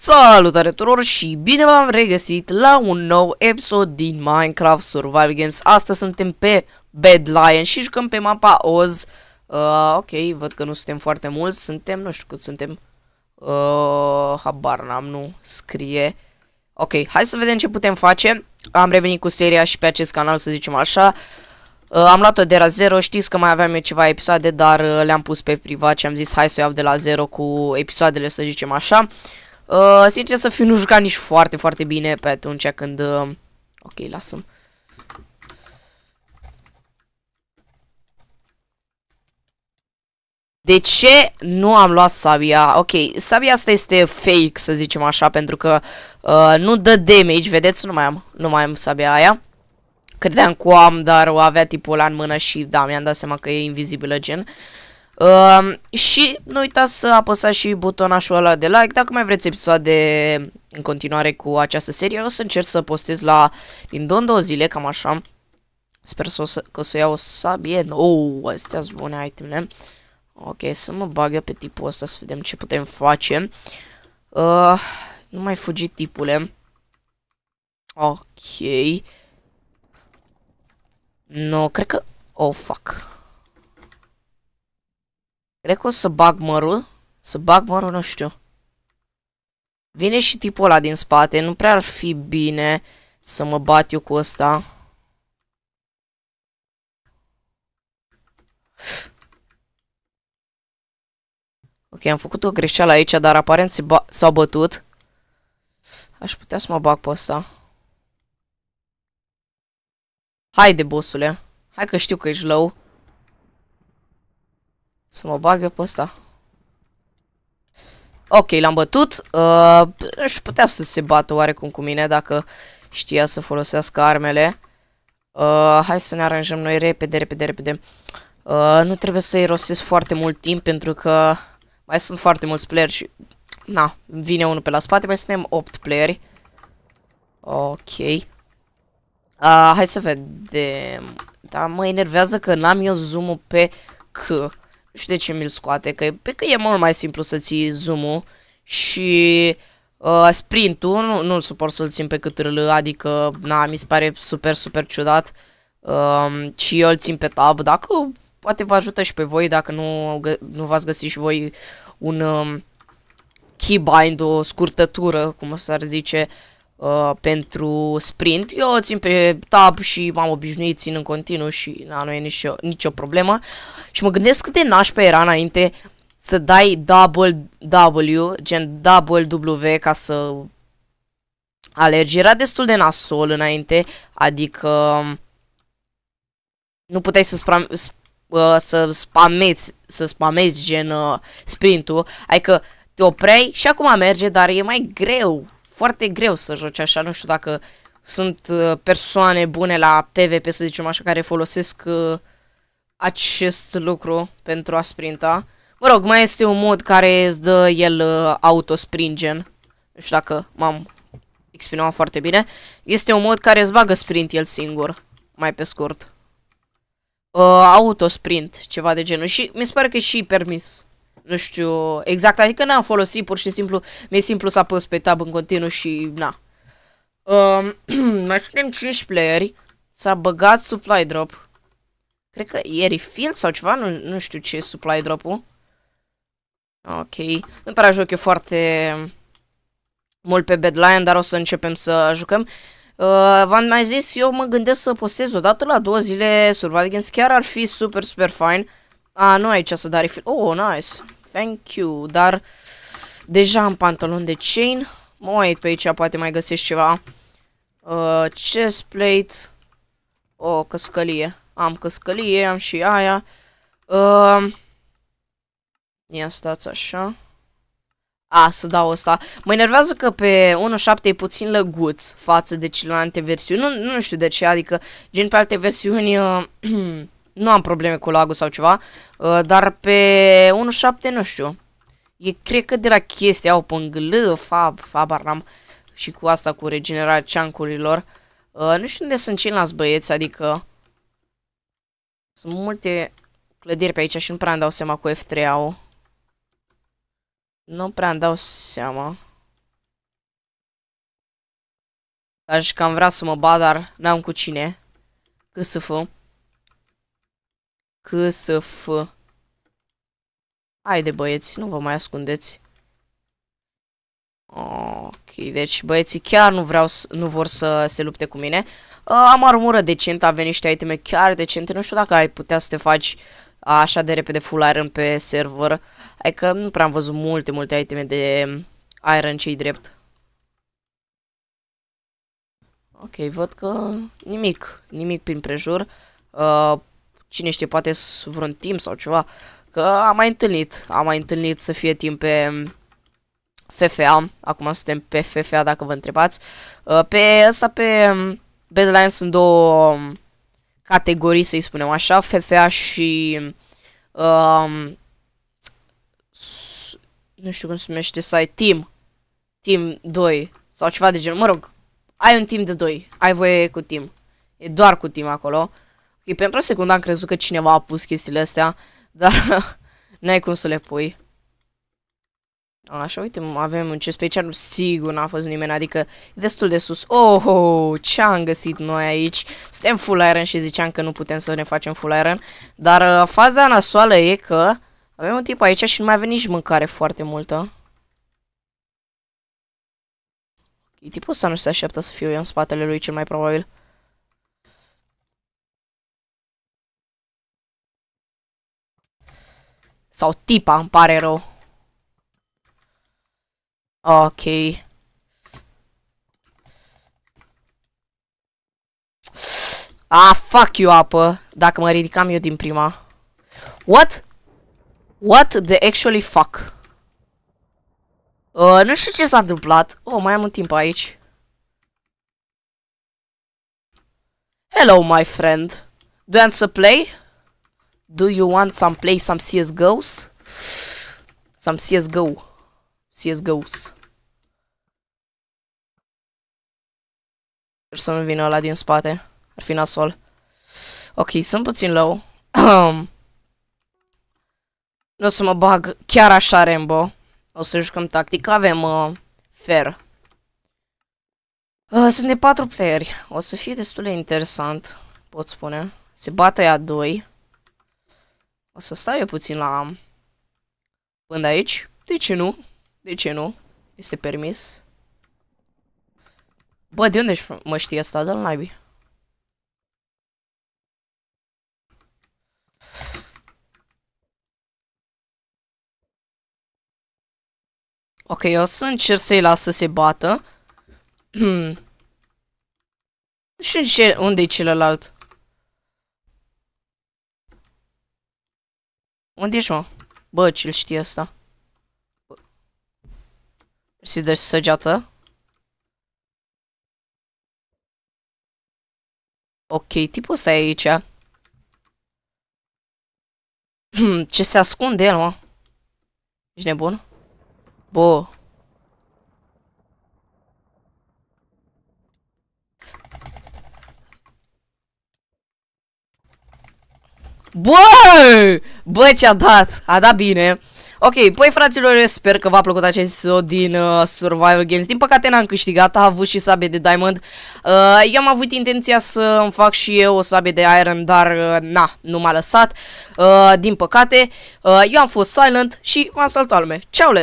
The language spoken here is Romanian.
Salutare tuturor și bine v-am regăsit la un nou episod din Minecraft Survival Games. Astăzi suntem pe Bad Lion și jucăm pe mapa Oz. Uh, ok, văd că nu suntem foarte mulți, suntem, nu știu cât suntem. Uh, habar n-am, nu scrie. Ok, hai să vedem ce putem face. Am revenit cu seria și pe acest canal, să zicem așa. Uh, am luat-o de la zero. știți că mai aveam eu ceva episoade, dar uh, le-am pus pe privat și am zis hai să o iau de la zero cu episoadele, să zicem așa. Uh, Uh, sincer să fiu, nu jucam nici foarte, foarte bine pe atunci când... Uh, ok, lasă-mi. De ce nu am luat sabia? Ok, sabia asta este fake, să zicem așa, pentru că uh, nu dă damage, vedeți? Nu mai am, nu mai am sabia aia. Credeam cu am, dar o avea tipul ăla în mână și da, mi-am dat seama că e invizibilă gen. Uh, Ehm, și nu uitați să apăsați și butonașul ăla de like dacă mai vreți episoade în continuare cu această serie. O să încerc să postez la din două în două zile, cam așa. Sper să o să, că o să iau o sabie. Oh, astea sunt bune itemele. Ok, să mă bagă pe tipul ăsta să vedem ce putem face. Uh, nu mai fugi tipule. Ok. No, cred că... Oh, fuck. Cred că o să bag mărul. Să bag mărul, nu știu. Vine și tipul ăla din spate. Nu prea ar fi bine să mă bat eu cu ăsta. Ok, am făcut o greșeală aici, dar aparent s-au bătut. Aș putea să mă bag pe ăsta. Haide, bossule. Hai că știu că ești low. Să mă bag eu pe ăsta. Ok, l-am bătut. Uh, putea să se bată oarecum cu mine dacă știa să folosească armele. Uh, hai să ne aranjăm noi repede, repede, repede. Uh, nu trebuie să irosesc foarte mult timp pentru că mai sunt foarte mulți playeri și... Na, vine unul pe la spate, mai suntem 8 playeri. Ok. Uh, hai să vedem. Da, mă enervează că n-am eu zoom pe C știu de ce mi-l scoate, că, pe că e mult mai simplu să ții zoom-ul și uh, sprint-ul, nu, nu suport să-l țin pe cât adică, na, mi se pare super, super ciudat uh, eu îl țin pe tab, dacă poate vă ajută și pe voi, dacă nu, nu v-ați găsit și voi un uh, keybind, o scurtătură, cum s-ar zice, uh, uh, pentru sprint. Eu o țin pe tab și m-am obișnuit, țin în continuu și na, nu e nicio, nicio problemă. Și mă gândesc cât de nașpa era înainte să dai double W, gen double W ca să alergi. Era destul de nasol înainte, adică um, nu puteai să, spam, uh, să spamezi, să spamezi gen uh, sprintul, adică te opreai și acum merge, dar e mai greu foarte greu să joci așa, nu știu dacă sunt uh, persoane bune la PvP, să zicem așa, care folosesc uh, acest lucru pentru a sprinta. Mă rog, mai este un mod care îți dă el uh, autospringen. Nu știu dacă m-am exprimat foarte bine. Este un mod care îți bagă sprint el singur, mai pe scurt. Uh, autosprint, ceva de genul. Și mi se pare că e și permis nu știu, exact, adică n-am folosit, pur și simplu, mi-e simplu să apăs pe tab în continuu și na. Um, mai suntem 5 playeri, s-a băgat supply drop. Cred că e refill sau ceva, nu, nu știu ce e supply drop-ul. Ok, nu prea joc eu foarte mult pe bedline dar o să începem să jucăm. Uh, V-am mai zis, eu mă gândesc să postez o dată la două zile Survival Games, chiar ar fi super, super fine. A, ah, nu aici să dai refill. Oh, nice. Thank you, dar deja am pantalon de chain. Mă uit pe aici, poate mai găsesc ceva. Uh, chest plate. O, oh, căscălie. Am căscălie, am și aia. Uh, ia stați așa. A, să dau asta. Mă enervează că pe 1.7 e puțin lăguț față de celelalte versiuni. Nu, nu știu de ce, adică gen pe alte versiuni... Uh, nu am probleme cu lagul sau ceva, uh, dar pe 1.7 nu știu. E, cred că de la chestia au pângâlă, fab, fabar n-am, și cu asta, cu regenerarea ceancurilor. Uh, nu știu unde sunt ceilalți băieți, adică... Sunt multe clădiri pe aici și nu prea îmi dau seama cu F3 au. Nu prea îmi dau seama. Aș cam vrea să mă bat, dar n-am cu cine. Cât să fă. C să F. Haide băieți, nu vă mai ascundeți. Ok, deci băieții chiar nu, vreau, nu vor să se lupte cu mine. Uh, am armură decentă, avem niște iteme chiar decente. Nu știu dacă ai putea să te faci așa de repede full iron pe server. Adică nu prea am văzut multe, multe iteme de iron cei drept. Ok, văd că nimic, nimic prin prejur. Uh, cine știe, poate vreun timp sau ceva. Că am mai întâlnit, am mai întâlnit să fie timp pe mm, FFA, acum suntem pe FFA dacă vă întrebați. Uh, pe asta pe mm, Badlands sunt două mm, categorii, să-i spunem așa, FFA și um, nu știu cum se numește ai Team, Team 2 sau ceva de genul, mă rog, ai un team de 2, ai voie cu team, e doar cu team acolo. Uh, Ok, pentru o secundă am crezut că cineva a pus chestiile astea, dar n-ai cum să le pui. Așa, uite, avem un ce special, nu sigur n-a fost nimeni, adică e destul de sus. Oh, oh ce am găsit noi aici? Suntem full iron și ziceam că nu putem să ne facem full iron, dar uh, faza nasoală e că avem un tip aici și nu mai avem nici mâncare foarte multă. E tipul ăsta nu se așteaptă să fiu eu în spatele lui cel mai probabil. Sau tipa, îmi pare rău. Ok. Ah, fuck you, apă. Dacă mă ridicam eu din prima. What? What the actually fuck? Uh, nu știu ce s-a întâmplat. Oh, mai am un timp aici. Hello, my friend. Do you want to play? Do you want some play some CSGOs? Some CSGO. CSGOs. Sper să nu vină ăla din spate. Ar fi nasol. Ok, sunt puțin low. nu o să mă bag chiar așa, Rambo. O să jucăm tactic. Avem uh, fair. Uh, sunt de patru playeri. O să fie destul de interesant, pot spune. Se bată ea doi. O să stau eu puțin la... Până aici? De ce nu? De ce nu? Este permis. Bă, de unde mă știe asta? Dă-l naibii. Ok, eu o să încerc să-i las să se bată. nu știu unde e celălalt. Unde ești, mă? Bă, ce-l știe asta? Mersi de săgeată. Ok, tipul ăsta e aici. Hmm, ce se ascunde el, mă? Ești nebun? Bă. Bă! Bă, ce-a dat! A dat bine! Ok, păi fraților, sper că v-a plăcut acest episod din uh, Survival Games. Din păcate n-am câștigat, a avut și sabie de Diamond. Uh, eu am avut intenția să îmi fac și eu o sabie de Iron, dar uh, na, nu m-a lăsat. Uh, din păcate, uh, eu am fost silent și m-am salutat lume. Ciao